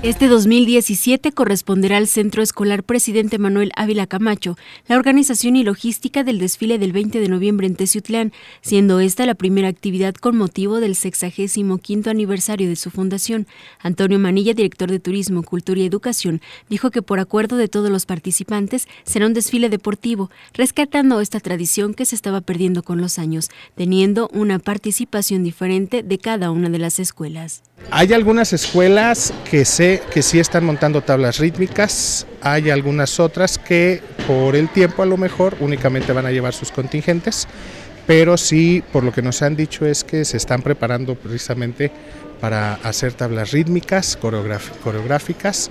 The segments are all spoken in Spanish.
Este 2017 corresponderá al Centro Escolar Presidente Manuel Ávila Camacho la organización y logística del desfile del 20 de noviembre en Teciutlán, siendo esta la primera actividad con motivo del 65 aniversario de su fundación. Antonio Manilla, director de Turismo, Cultura y Educación, dijo que por acuerdo de todos los participantes será un desfile deportivo, rescatando esta tradición que se estaba perdiendo con los años, teniendo una participación diferente de cada una de las escuelas. Hay algunas escuelas que se que sí están montando tablas rítmicas, hay algunas otras que por el tiempo a lo mejor únicamente van a llevar sus contingentes, pero sí por lo que nos han dicho es que se están preparando precisamente para hacer tablas rítmicas, coreográficas,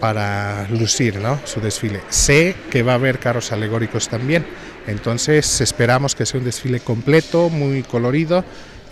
para lucir ¿no? su desfile. Sé que va a haber carros alegóricos también, entonces esperamos que sea un desfile completo, muy colorido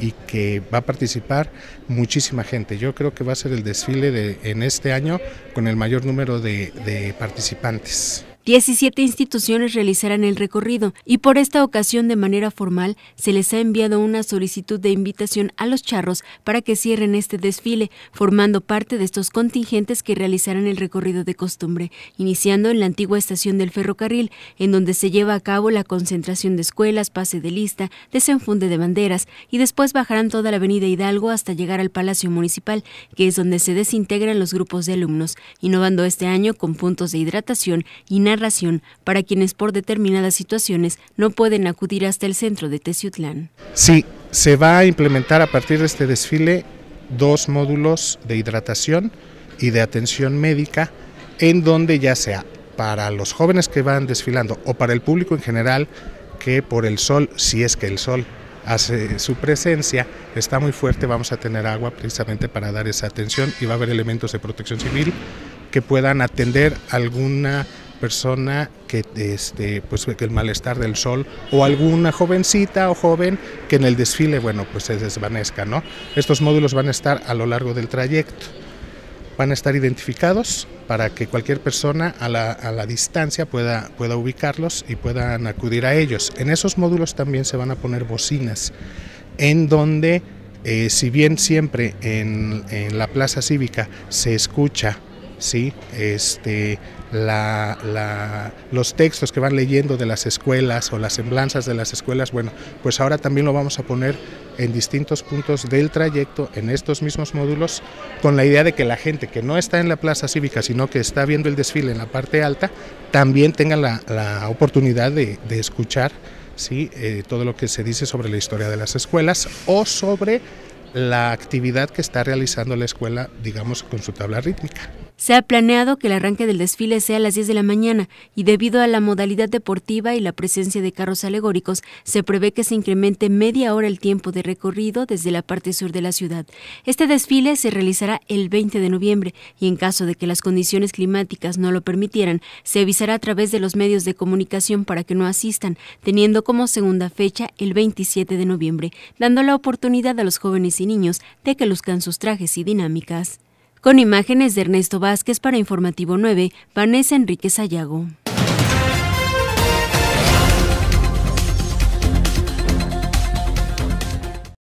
y que va a participar muchísima gente. Yo creo que va a ser el desfile en este año con el mayor número de participantes. 17 instituciones realizarán el recorrido y por esta ocasión de manera formal se les ha enviado una solicitud de invitación a los charros para que cierren este desfile, formando parte de estos contingentes que realizarán el recorrido de costumbre, iniciando en la antigua estación del ferrocarril, en donde se lleva a cabo la concentración de escuelas, pase de lista, desenfunde de banderas y después bajarán toda la avenida Hidalgo hasta llegar al Palacio Municipal, que es donde se desintegran los grupos de alumnos, innovando este año con puntos de hidratación y ración para quienes por determinadas situaciones no pueden acudir hasta el centro de Teciutlán. Sí, se va a implementar a partir de este desfile dos módulos de hidratación y de atención médica en donde ya sea para los jóvenes que van desfilando o para el público en general que por el sol, si es que el sol hace su presencia, está muy fuerte, vamos a tener agua precisamente para dar esa atención y va a haber elementos de protección civil que puedan atender alguna persona que este pues que el malestar del sol o alguna jovencita o joven que en el desfile bueno pues se desvanezca no estos módulos van a estar a lo largo del trayecto van a estar identificados para que cualquier persona a la, a la distancia pueda, pueda ubicarlos y puedan acudir a ellos. En esos módulos también se van a poner bocinas, en donde, eh, si bien siempre en, en la plaza cívica se escucha ¿sí? este, los textos que van leyendo de las escuelas o las semblanzas de las escuelas, bueno, pues ahora también lo vamos a poner en distintos puntos del trayecto, en estos mismos módulos, con la idea de que la gente que no está en la plaza cívica, sino que está viendo el desfile en la parte alta, también tenga la, oportunidad de, escuchar ¿sí? Eh, todo lo que se dice sobre la historia de las escuelas o sobre la actividad que está realizando la escuela, digamos, con su tabla rítmica. Se ha planeado que el arranque del desfile sea a las 10 de la mañana y debido a la modalidad deportiva y la presencia de carros alegóricos, se prevé que se incremente media hora el tiempo de recorrido desde la parte sur de la ciudad. Este desfile se realizará el 20 de noviembre y en caso de que las condiciones climáticas no lo permitieran, se avisará a través de los medios de comunicación para que no asistan, teniendo como segunda fecha el 27 de noviembre, dando la oportunidad a los jóvenes y niños de que luzcan sus trajes y dinámicas. Con imágenes de Ernesto Vázquez para Informativo 9, Vanessa Enríquez Ayago.